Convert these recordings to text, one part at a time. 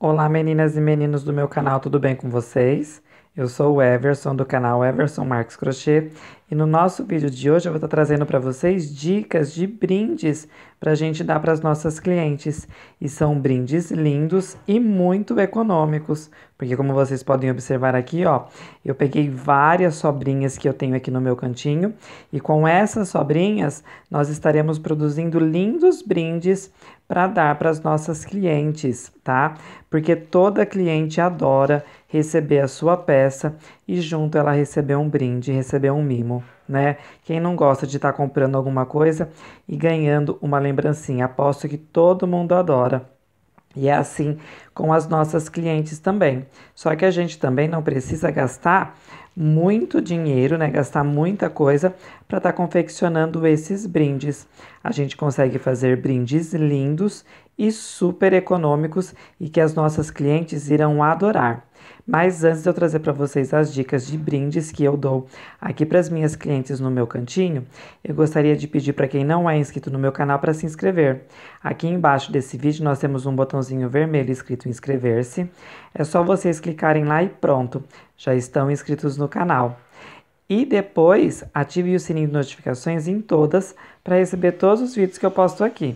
Olá meninas e meninos do meu canal, tudo bem com vocês? Eu sou o Everson do canal Everson Marques Crochê e no nosso vídeo de hoje eu vou estar trazendo para vocês dicas de brindes para a gente dar para as nossas clientes. E são brindes lindos e muito econômicos, porque como vocês podem observar aqui, ó, eu peguei várias sobrinhas que eu tenho aqui no meu cantinho e com essas sobrinhas nós estaremos produzindo lindos brindes para dar para as nossas clientes, tá? Porque toda cliente adora receber a sua peça e junto ela receber um brinde, receber um mimo, né? Quem não gosta de estar tá comprando alguma coisa e ganhando uma lembrancinha? Aposto que todo mundo adora. E é assim com as nossas clientes também. Só que a gente também não precisa gastar muito dinheiro, né? Gastar muita coisa para estar tá confeccionando esses brindes. A gente consegue fazer brindes lindos e super econômicos e que as nossas clientes irão adorar. Mas antes de eu trazer para vocês as dicas de brindes que eu dou aqui para as minhas clientes no meu cantinho, eu gostaria de pedir para quem não é inscrito no meu canal para se inscrever. Aqui embaixo desse vídeo nós temos um botãozinho vermelho escrito inscrever-se. É só vocês clicarem lá e pronto, já estão inscritos no canal. E depois ative o sininho de notificações em todas para receber todos os vídeos que eu posto aqui.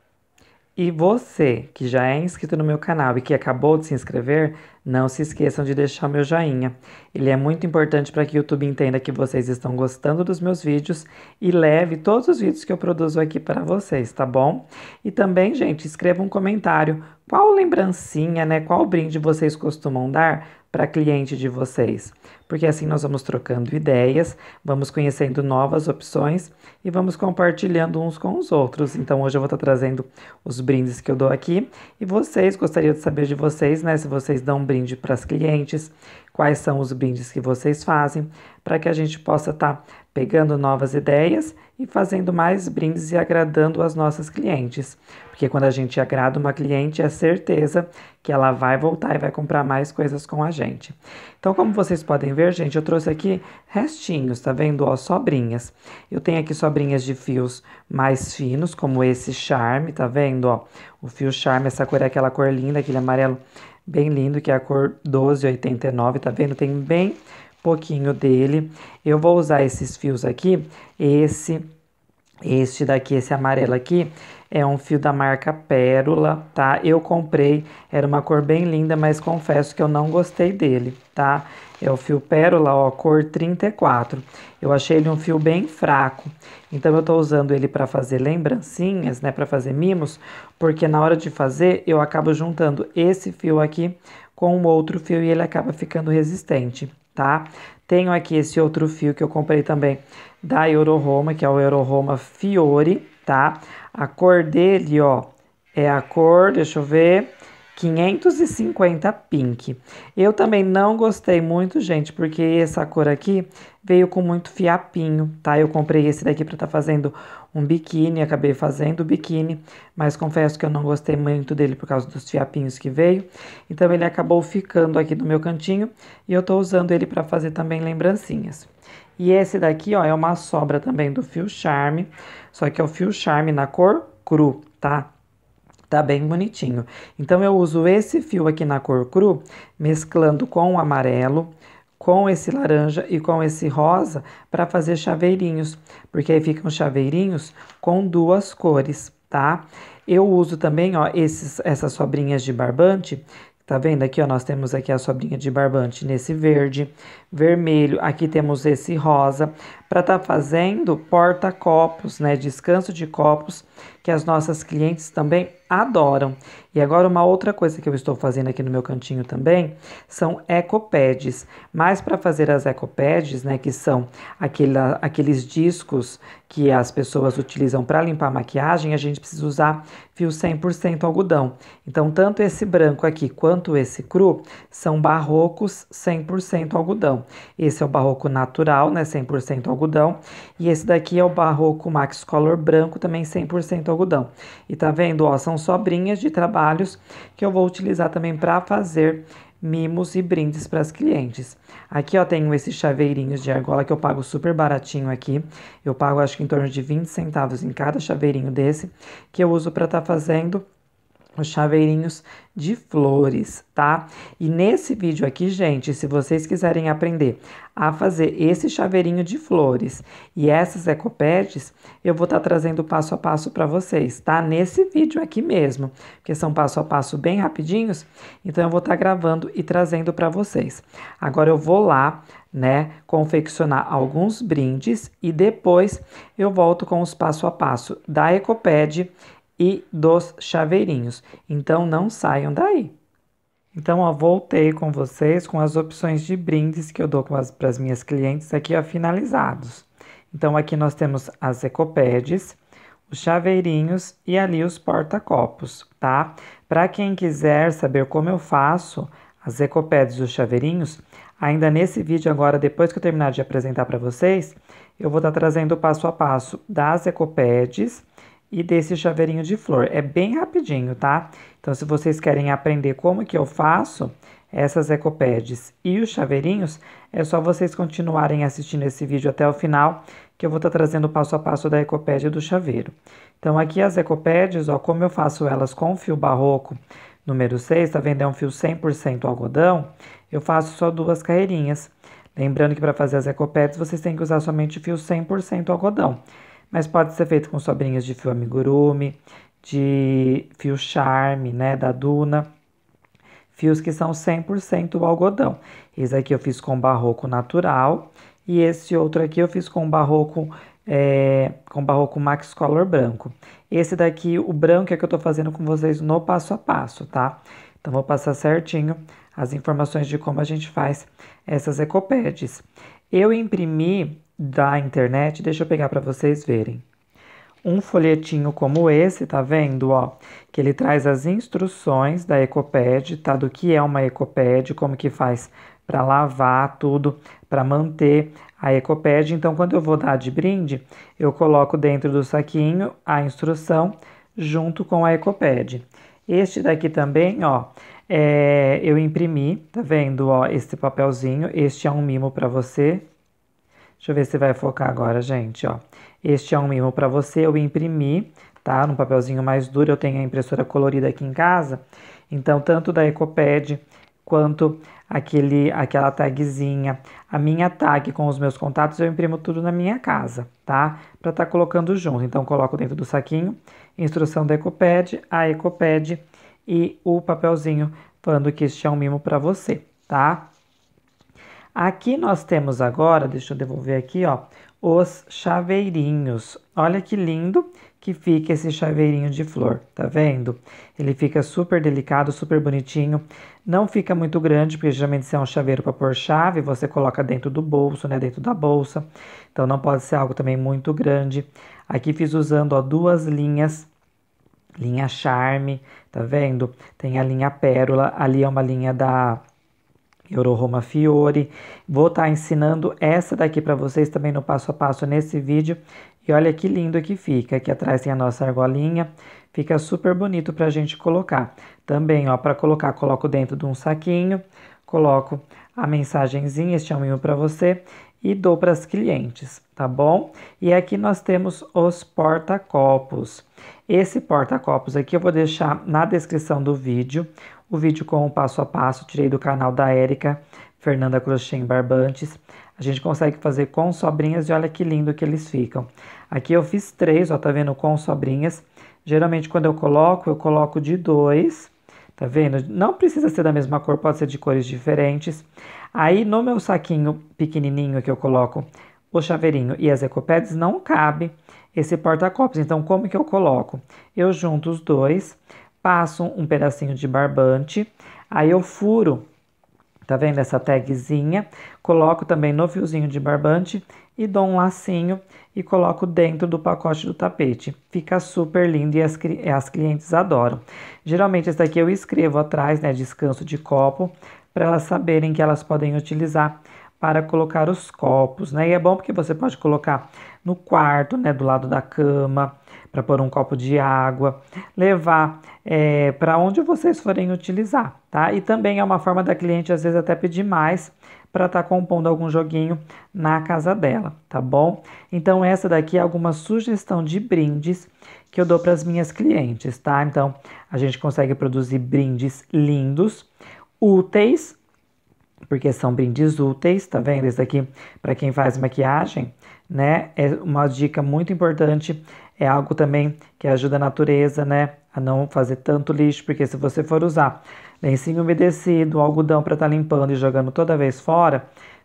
E você que já é inscrito no meu canal e que acabou de se inscrever, não se esqueçam de deixar o meu joinha. Ele é muito importante para que o YouTube entenda que vocês estão gostando dos meus vídeos e leve todos os vídeos que eu produzo aqui para vocês, tá bom? E também, gente, escreva um comentário. Qual lembrancinha, né? Qual brinde vocês costumam dar para cliente de vocês, porque assim nós vamos trocando ideias, vamos conhecendo novas opções e vamos compartilhando uns com os outros. Então hoje eu vou estar tá trazendo os brindes que eu dou aqui e vocês, gostaria de saber de vocês, né, se vocês dão um brinde para as clientes, quais são os brindes que vocês fazem, para que a gente possa estar tá pegando novas ideias e fazendo mais brindes e agradando as nossas clientes. Porque quando a gente agrada uma cliente, é certeza que ela vai voltar e vai comprar mais coisas com a gente. Então, como vocês podem ver, gente, eu trouxe aqui restinhos, tá vendo? Ó, sobrinhas. Eu tenho aqui sobrinhas de fios mais finos, como esse charme, tá vendo? Ó, o fio charme, essa cor é aquela cor linda, aquele amarelo bem lindo, que é a cor 1289, tá vendo? Tem bem pouquinho dele. Eu vou usar esses fios aqui, esse, este daqui, esse amarelo aqui, é um fio da marca Pérola, tá? Eu comprei, era uma cor bem linda, mas confesso que eu não gostei dele, tá? É o fio Pérola, ó, cor 34. Eu achei ele um fio bem fraco, então eu tô usando ele para fazer lembrancinhas, né, para fazer mimos, porque na hora de fazer eu acabo juntando esse fio aqui com o outro fio e ele acaba ficando resistente tá? Tenho aqui esse outro fio que eu comprei também da Euroroma, que é o Euroroma Fiore, tá? A cor dele, ó, é a cor, deixa eu ver, 550 pink. Eu também não gostei muito, gente, porque essa cor aqui veio com muito fiapinho, tá? Eu comprei esse daqui pra estar tá fazendo um biquíni, acabei fazendo o biquíni, mas confesso que eu não gostei muito dele por causa dos fiapinhos que veio. Então ele acabou ficando aqui no meu cantinho e eu tô usando ele pra fazer também lembrancinhas. E esse daqui, ó, é uma sobra também do fio charme, só que é o fio charme na cor cru, tá? Tá bem bonitinho. Então, eu uso esse fio aqui na cor cru, mesclando com o amarelo, com esse laranja e com esse rosa para fazer chaveirinhos, porque aí ficam chaveirinhos com duas cores, tá? Eu uso também, ó, esses, essas sobrinhas de barbante, Tá vendo aqui, ó, nós temos aqui a sobrinha de barbante nesse verde, vermelho, aqui temos esse rosa, para tá fazendo porta-copos, né, descanso de copos que as nossas clientes também adoram. E agora uma outra coisa que eu estou fazendo aqui no meu cantinho também são ecopads. Mas para fazer as ecopads, né, que são aquele, aqueles discos que as pessoas utilizam para limpar a maquiagem, a gente precisa usar fio 100% algodão. Então, tanto esse branco aqui quanto esse cru são barrocos 100% algodão. Esse é o barroco natural, né, 100% algodão, e esse daqui é o barroco Max Color branco, também 100% 100% algodão. E tá vendo, ó, são sobrinhas de trabalhos que eu vou utilizar também para fazer mimos e brindes para as clientes. Aqui ó, tenho esses chaveirinhos de argola que eu pago super baratinho aqui. Eu pago acho que em torno de 20 centavos em cada chaveirinho desse, que eu uso para estar tá fazendo os chaveirinhos de flores, tá? E nesse vídeo aqui, gente, se vocês quiserem aprender a fazer esse chaveirinho de flores e essas ecopedes, eu vou estar tá trazendo passo a passo para vocês, tá? Nesse vídeo aqui mesmo, porque são passo a passo bem rapidinhos, então eu vou estar tá gravando e trazendo para vocês. Agora eu vou lá, né, confeccionar alguns brindes e depois eu volto com os passo a passo da ecoped e dos chaveirinhos. Então não saiam daí. Então, ó, voltei com vocês com as opções de brindes que eu dou para as minhas clientes aqui, ó, finalizados. Então, aqui nós temos as ecopedes, os chaveirinhos e ali os porta-copos, tá? Para quem quiser saber como eu faço as ecopedes e os chaveirinhos, ainda nesse vídeo agora, depois que eu terminar de apresentar para vocês, eu vou estar tá trazendo o passo a passo das ecopedes, e desse chaveirinho de flor. É bem rapidinho, tá? Então, se vocês querem aprender como que eu faço essas ecopads e os chaveirinhos, é só vocês continuarem assistindo esse vídeo até o final, que eu vou estar tá trazendo o passo a passo da ecopad e do chaveiro. Então, aqui as ecopads, ó, como eu faço elas com fio barroco número 6, tá vendo? É um fio 100% algodão, eu faço só duas carreirinhas. Lembrando que para fazer as ecopads, vocês têm que usar somente fio 100% algodão mas pode ser feito com sobrinhas de fio amigurumi, de fio charme, né, da Duna. Fios que são 100% algodão. Esse aqui eu fiz com barroco natural e esse outro aqui eu fiz com barroco é, com barroco Max Color branco. Esse daqui, o branco, é que eu tô fazendo com vocês no passo a passo, tá? Então, vou passar certinho as informações de como a gente faz essas ecopedes. Eu imprimi da internet, deixa eu pegar para vocês verem. Um folhetinho como esse, tá vendo, ó, que ele traz as instruções da Ecoped, tá, do que é uma Ecoped, como que faz para lavar tudo, para manter a Ecoped. Então, quando eu vou dar de brinde, eu coloco dentro do saquinho a instrução junto com a Ecoped. Este daqui também, ó, é, eu imprimi, tá vendo, ó, esse papelzinho. Este é um mimo para você, Deixa eu ver se vai focar agora, gente, ó. Este é um mimo para você, eu imprimi, tá? Num papelzinho mais duro, eu tenho a impressora colorida aqui em casa. Então, tanto da Ecopad quanto aquele, aquela tagzinha, a minha tag com os meus contatos, eu imprimo tudo na minha casa, tá? Para estar tá colocando junto. Então, coloco dentro do saquinho, instrução da Ecopad, a Ecopad e o papelzinho falando que este é um mimo para você, tá? Aqui nós temos agora, deixa eu devolver aqui, ó, os chaveirinhos. Olha que lindo que fica esse chaveirinho de flor, tá vendo? Ele fica super delicado, super bonitinho. Não fica muito grande, porque geralmente se é um chaveiro para pôr chave, você coloca dentro do bolso, né, dentro da bolsa. Então não pode ser algo também muito grande. Aqui fiz usando, ó, duas linhas linha charme, tá vendo? Tem a linha pérola, ali é uma linha da Yororoma Fiore. Vou estar tá ensinando essa daqui para vocês também no passo a passo nesse vídeo. E olha que lindo que fica. Aqui atrás tem a nossa argolinha. Fica super bonito para a gente colocar. Também, ó, para colocar, coloco dentro de um saquinho, coloco a mensagenzinha, este é um para você e dou para as clientes, tá bom? E aqui nós temos os porta-copos. Esse porta-copos aqui eu vou deixar na descrição do vídeo o vídeo com o passo a passo tirei do canal da Érica Fernanda Crochem Barbantes. A gente consegue fazer com sobrinhas e olha que lindo que eles ficam. Aqui eu fiz três, ó, tá vendo, com sobrinhas. Geralmente quando eu coloco, eu coloco de dois, tá vendo? Não precisa ser da mesma cor, pode ser de cores diferentes. Aí no meu saquinho pequenininho que eu coloco o chaveirinho e as ecopedes não cabe esse porta-copos. Então como que eu coloco? Eu junto os dois passo um pedacinho de barbante, aí eu furo, tá vendo essa tagzinha? Coloco também no fiozinho de barbante e dou um lacinho e coloco dentro do pacote do tapete. Fica super lindo e as, eh, as clientes adoram. Geralmente essa aqui eu escrevo atrás, né, descanso de copo, para elas saberem que elas podem utilizar para colocar os copos, né? E é bom porque você pode colocar no quarto, né, do lado da cama, para pôr um copo de água, levar é, para onde vocês forem utilizar, tá? E também é uma forma da cliente às vezes até pedir mais para estar tá compondo algum joguinho na casa dela, tá bom? Então essa daqui é alguma sugestão de brindes que eu dou para as minhas clientes, tá? Então a gente consegue produzir brindes lindos, úteis, porque são brindes úteis, tá vendo? Esse daqui para quem faz maquiagem, né? É uma dica muito importante é algo também que ajuda a natureza, né, a não fazer tanto lixo, porque se você for usar lencinho umedecido, algodão para estar tá limpando e jogando toda vez fora,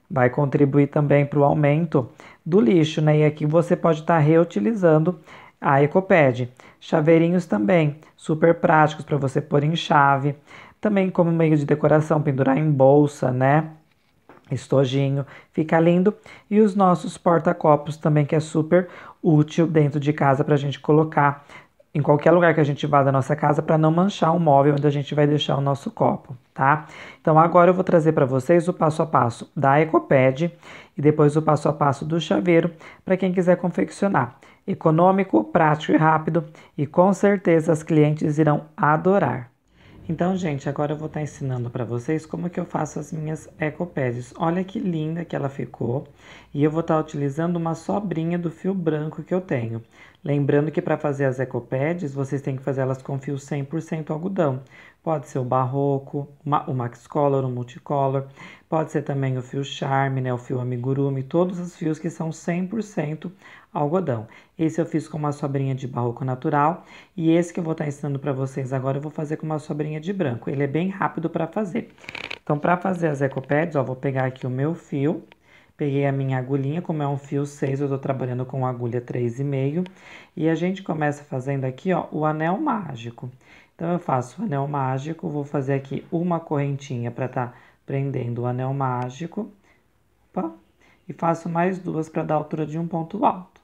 vai contribuir também para o aumento do lixo, né? E aqui você pode estar tá reutilizando a Ecopad. Chaveirinhos também, super práticos para você pôr em chave, também como meio de decoração, pendurar em bolsa, né? estojinho, fica lindo. E os nossos porta-copos também, que é super útil dentro de casa para a gente colocar em qualquer lugar que a gente vá da nossa casa para não manchar o móvel onde a gente vai deixar o nosso copo, tá? Então agora eu vou trazer para vocês o passo a passo da Ecoped e depois o passo a passo do chaveiro para quem quiser confeccionar. Econômico, prático e rápido e com certeza as clientes irão adorar. Então, gente, agora eu vou estar tá ensinando para vocês como que eu faço as minhas ecopads. Olha que linda que ela ficou. E eu vou estar tá utilizando uma sobrinha do fio branco que eu tenho. Lembrando que para fazer as ecopads, vocês têm que fazer elas com fio 100% algodão pode ser o barroco, o max color, o multicolor, pode ser também o fio charme, né, o fio amigurumi, todos os fios que são 100% algodão. Esse eu fiz com uma sobrinha de barroco natural e esse que eu vou estar tá ensinando para vocês agora eu vou fazer com uma sobrinha de branco. Ele é bem rápido para fazer. Então, para fazer as ecopads, ó, vou pegar aqui o meu fio, Peguei a minha agulhinha, como é um fio 6, eu estou trabalhando com agulha 3,5. E a gente começa fazendo aqui, ó, o anel mágico. Então eu faço o anel mágico, vou fazer aqui uma correntinha para estar tá prendendo o anel mágico. Opa, e faço mais duas para dar altura de um ponto alto.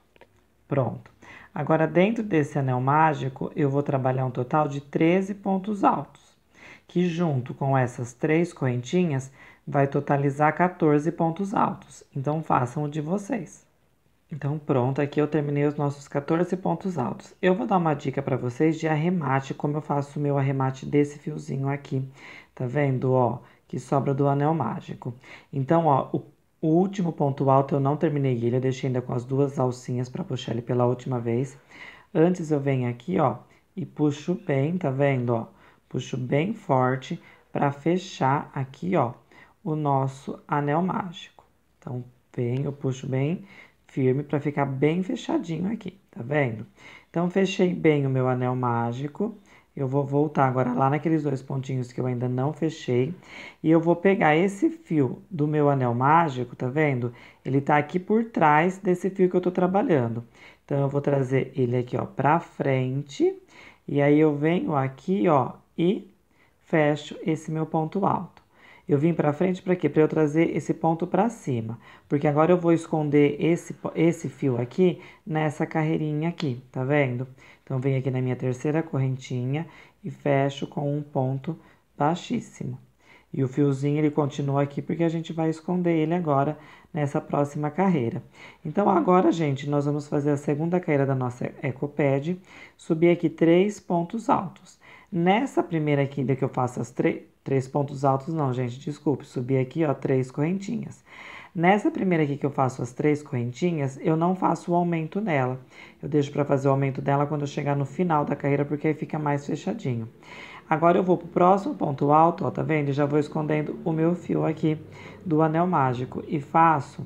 Pronto. Agora, dentro desse anel mágico, eu vou trabalhar um total de 13 pontos altos, que junto com essas três correntinhas vai totalizar 14 pontos altos. Então, façam o de vocês. Então pronto, aqui eu terminei os nossos 14 pontos altos. Eu vou dar uma dica para vocês de arremate, como eu faço o meu arremate desse fiozinho aqui. Tá vendo, ó, que sobra do anel mágico. Então, ó, o, o último ponto alto eu não terminei ele, eu deixei ainda com as duas alcinhas para puxar ele pela última vez. Antes eu venho aqui, ó, e puxo bem, tá vendo, ó? Puxo bem forte para fechar aqui, ó, o nosso anel mágico. Então, venho, puxo bem firme para ficar bem fechadinho aqui, tá vendo? Então, fechei bem o meu anel mágico. Eu vou voltar agora lá naqueles dois pontinhos que eu ainda não fechei. E eu vou pegar esse fio do meu anel mágico, tá vendo? Ele tá aqui por trás desse fio que eu tô trabalhando. Então, eu vou trazer ele aqui, ó, pra frente. E aí, eu venho aqui, ó, e fecho esse meu ponto alto. Eu vim para frente para quê? Para eu trazer esse ponto para cima, porque agora eu vou esconder esse, esse fio aqui nessa carreirinha aqui, tá vendo? Então, venho aqui na minha terceira correntinha e fecho com um ponto baixíssimo. E o fiozinho, ele continua aqui porque a gente vai esconder ele agora nessa próxima carreira. Então, agora, gente, nós vamos fazer a segunda carreira da nossa ecopad, subir aqui três pontos altos. Nessa primeira aqui, que eu faço as três Três pontos altos não, gente, desculpe. Subi aqui, ó, três correntinhas. Nessa primeira aqui que eu faço as três correntinhas, eu não faço o aumento nela. Eu deixo para fazer o aumento dela quando eu chegar no final da carreira, porque aí fica mais fechadinho. Agora eu vou pro próximo ponto alto, ó, tá vendo? já vou escondendo o meu fio aqui do anel mágico e faço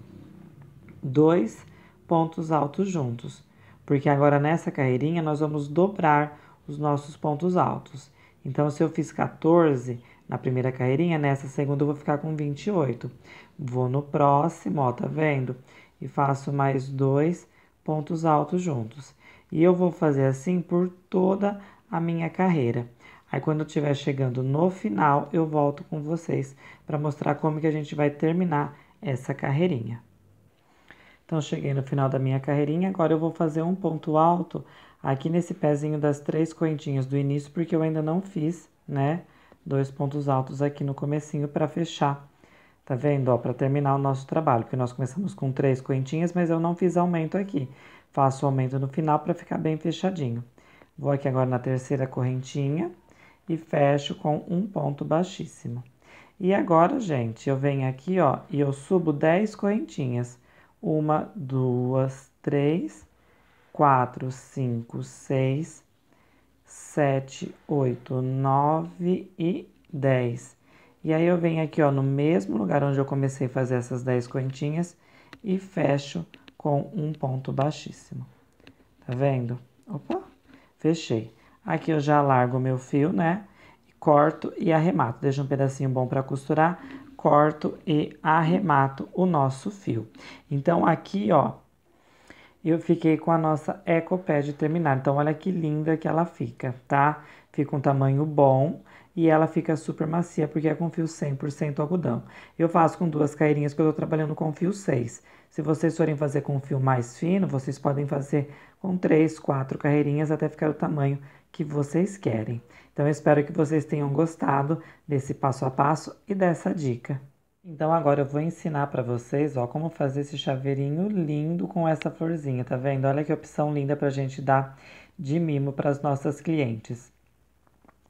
dois pontos altos juntos. Porque agora nessa carreirinha nós vamos dobrar os nossos pontos altos. Então, se eu fiz 14, na primeira carreirinha, nessa segunda eu vou ficar com 28. Vou no próximo, ó, tá vendo? E faço mais dois pontos altos juntos. E eu vou fazer assim por toda a minha carreira. Aí quando eu estiver chegando no final, eu volto com vocês para mostrar como que a gente vai terminar essa carreirinha. Então, cheguei no final da minha carreirinha, agora eu vou fazer um ponto alto aqui nesse pezinho das três correntinhas do início, porque eu ainda não fiz, né? dois pontos altos aqui no comecinho para fechar, tá vendo? Ó, para terminar o nosso trabalho, porque nós começamos com três correntinhas, mas eu não fiz aumento aqui. Faço aumento no final para ficar bem fechadinho. Vou aqui agora na terceira correntinha e fecho com um ponto baixíssimo. E agora, gente, eu venho aqui, ó, e eu subo dez correntinhas. Uma, duas, três, quatro, cinco, seis, 7, 8, 9 e 10. E aí eu venho aqui ó, no mesmo lugar onde eu comecei a fazer essas 10 correntinhas e fecho com um ponto baixíssimo. Tá vendo? Opa, fechei. Aqui eu já largo o meu fio, né? Corto e arremato. Deixo um pedacinho bom para costurar, corto e arremato o nosso fio. Então aqui, ó, eu fiquei com a nossa EcoPad terminada. Então, olha que linda que ela fica, tá? Fica um tamanho bom e ela fica super macia porque é com fio 100% algodão. Eu faço com duas cairinhas que eu tô trabalhando com fio 6. Se vocês forem fazer com fio mais fino, vocês podem fazer com 3, 4 carreirinhas até ficar o tamanho que vocês querem. Então, eu espero que vocês tenham gostado desse passo a passo e dessa dica. Então agora eu vou ensinar para vocês, ó, como fazer esse chaveirinho lindo com essa florzinha, tá vendo? Olha que opção linda pra gente dar de mimo para as nossas clientes.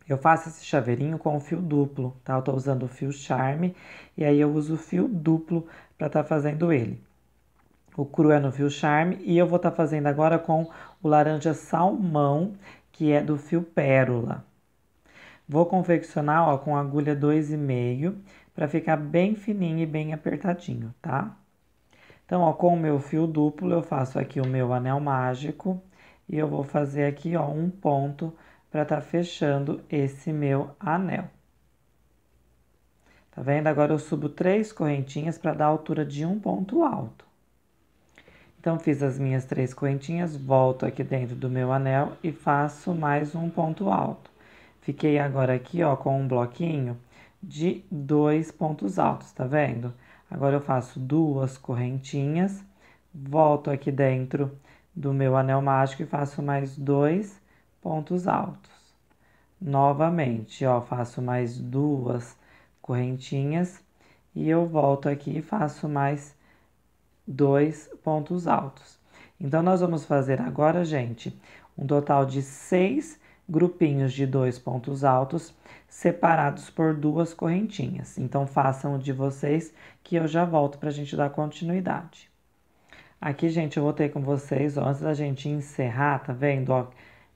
Eu faço esse chaveirinho com o fio duplo, tá? Eu tô usando o fio charme e aí eu uso o fio duplo para estar tá fazendo ele. O cru é no fio charme e eu vou estar tá fazendo agora com o laranja salmão, que é do fio pérola. Vou confeccionar, ó, com agulha 2,5 e para ficar bem fininho e bem apertadinho, tá? Então, ó, com o meu fio duplo, eu faço aqui o meu anel mágico e eu vou fazer aqui, ó, um ponto para tá fechando esse meu anel. Tá vendo? Agora eu subo três correntinhas para dar a altura de um ponto alto. Então, fiz as minhas três correntinhas, volto aqui dentro do meu anel e faço mais um ponto alto. Fiquei agora aqui, ó, com um bloquinho de dois pontos altos, tá vendo? Agora eu faço duas correntinhas, volto aqui dentro do meu anel mágico e faço mais dois pontos altos. Novamente, ó, faço mais duas correntinhas e eu volto aqui e faço mais dois pontos altos. Então, nós vamos fazer agora, gente, um total de seis grupinhos de dois pontos altos separados por duas correntinhas. Então, façam o de vocês que eu já volto para a gente dar continuidade. Aqui, gente, eu voltei com vocês, ó, antes da gente encerrar, tá vendo, ó,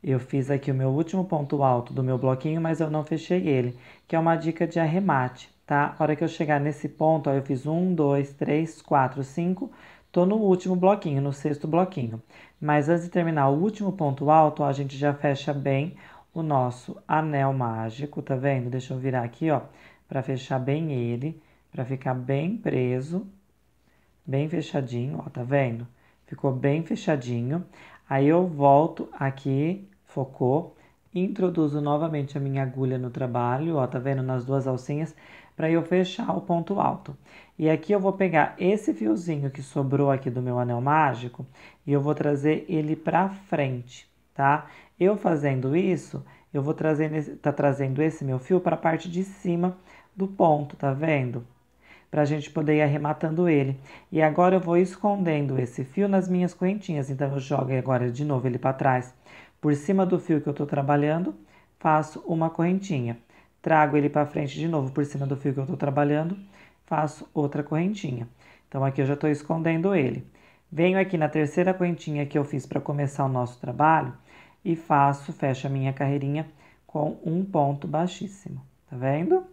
eu fiz aqui o meu último ponto alto do meu bloquinho, mas eu não fechei ele, que é uma dica de arremate, tá? A hora que eu chegar nesse ponto, ó, eu fiz um, dois, três, quatro, cinco, tô no último bloquinho, no sexto bloquinho. Mas antes de terminar o último ponto alto, ó, a gente já fecha bem o nosso anel mágico, tá vendo? Deixa eu virar aqui, ó, para fechar bem ele, para ficar bem preso, bem fechadinho, ó, tá vendo? Ficou bem fechadinho. Aí eu volto aqui, focou, introduzo novamente a minha agulha no trabalho, ó, tá vendo? Nas duas alcinhas, para eu fechar o ponto alto. E aqui eu vou pegar esse fiozinho que sobrou aqui do meu anel mágico e eu vou trazer ele para frente tá? Eu fazendo isso, eu vou trazendo, tá trazendo esse meu fio para a parte de cima do ponto, tá vendo? Pra gente poder ir arrematando ele. E agora eu vou escondendo esse fio nas minhas correntinhas, então eu jogo agora de novo ele para trás. Por cima do fio que eu tô trabalhando, faço uma correntinha. Trago ele para frente de novo por cima do fio que eu tô trabalhando, faço outra correntinha. Então aqui eu já tô escondendo ele. Venho aqui na terceira correntinha que eu fiz para começar o nosso trabalho, e faço, fecho a minha carreirinha com um ponto baixíssimo, tá vendo?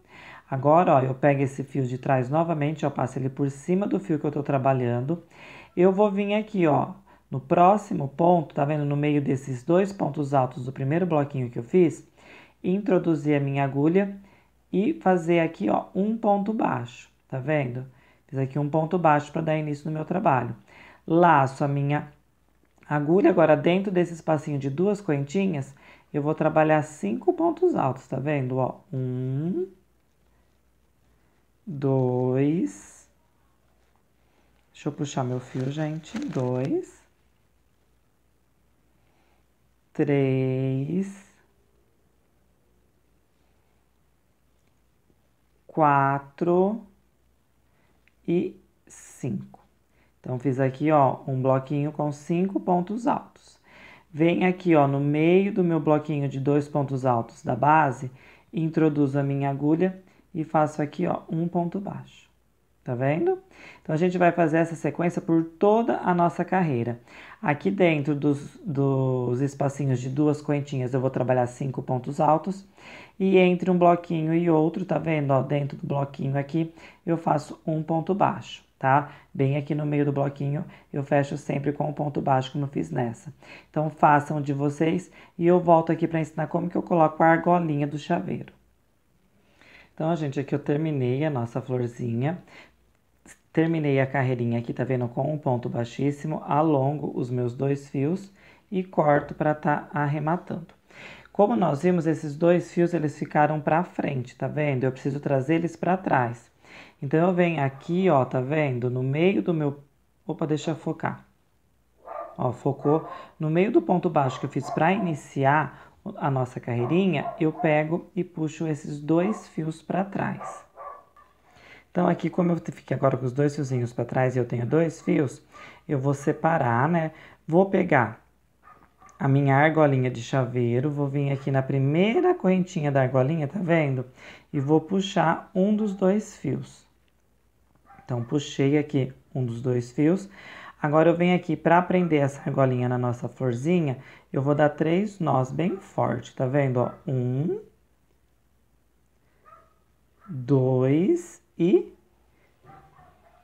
Agora, ó, eu pego esse fio de trás novamente, ó, passo ele por cima do fio que eu tô trabalhando. Eu vou vir aqui, ó, no próximo ponto, tá vendo? No meio desses dois pontos altos do primeiro bloquinho que eu fiz, introduzir a minha agulha e fazer aqui, ó, um ponto baixo, tá vendo? Fiz aqui um ponto baixo para dar início no meu trabalho. Laço a minha agulha agora dentro desse espacinho de duas correntinhas, eu vou trabalhar cinco pontos altos, tá vendo? Ó, um, dois, deixa eu puxar meu fio, gente, dois, três, quatro e cinco. Então, fiz aqui, ó, um bloquinho com cinco pontos altos. Venho aqui, ó, no meio do meu bloquinho de dois pontos altos da base, introduzo a minha agulha e faço aqui, ó, um ponto baixo. Tá vendo? Então, a gente vai fazer essa sequência por toda a nossa carreira. Aqui dentro dos, dos espacinhos de duas correntinhas, eu vou trabalhar cinco pontos altos. E entre um bloquinho e outro, tá vendo? Ó, dentro do bloquinho aqui, eu faço um ponto baixo tá? Bem aqui no meio do bloquinho, eu fecho sempre com o um ponto baixo, como eu fiz nessa. Então, façam de vocês e eu volto aqui para ensinar como que eu coloco a argolinha do chaveiro. Então, gente, aqui eu terminei a nossa florzinha. Terminei a carreirinha aqui, tá vendo? Com um ponto baixíssimo, alongo os meus dois fios e corto para tá arrematando. Como nós vimos, esses dois fios, eles ficaram para frente, tá vendo? Eu preciso trazer eles para trás. Então eu venho aqui, ó, tá vendo? No meio do meu... Opa, deixa eu focar. Ó, focou. No meio do ponto baixo que eu fiz para iniciar a nossa carreirinha, eu pego e puxo esses dois fios para trás. Então, aqui, como eu fiquei agora com os dois fiozinhos para trás e eu tenho dois fios, eu vou separar, né? Vou pegar a minha argolinha de chaveiro, vou vir aqui na primeira correntinha da argolinha, tá vendo? E vou puxar um dos dois fios. Então, puxei aqui um dos dois fios. Agora, eu venho aqui para prender essa argolinha na nossa florzinha, eu vou dar três nós bem forte, tá vendo? Ó, um, dois e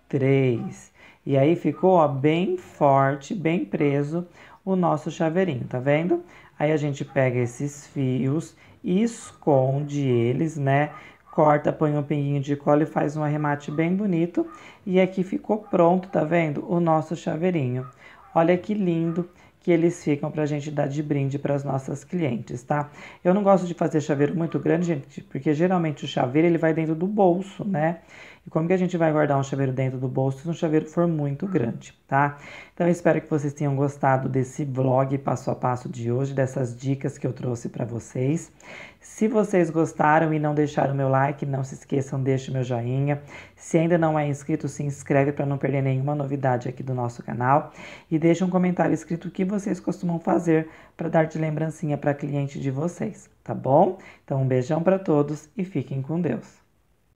três. E aí, ficou ó, bem forte, bem preso o nosso chaveirinho, tá vendo? Aí, a gente pega esses fios e esconde eles, né? corta, põe um pinguinho de cola e faz um arremate bem bonito. E aqui ficou pronto, tá vendo? O nosso chaveirinho. Olha que lindo que eles ficam para gente dar de brinde para as nossas clientes, tá? Eu não gosto de fazer chaveiro muito grande, gente, porque geralmente o chaveiro ele vai dentro do bolso, né? E como que a gente vai guardar um chaveiro dentro do bolso se um chaveiro for muito grande, tá? Então, eu espero que vocês tenham gostado desse vlog passo a passo de hoje, dessas dicas que eu trouxe para vocês. Se vocês gostaram e não deixaram o meu like, não se esqueçam, deixe meu joinha. Se ainda não é inscrito, se inscreve para não perder nenhuma novidade aqui do nosso canal. E deixe um comentário escrito o que vocês costumam fazer para dar de lembrancinha para cliente de vocês, tá bom? Então, um beijão para todos e fiquem com Deus.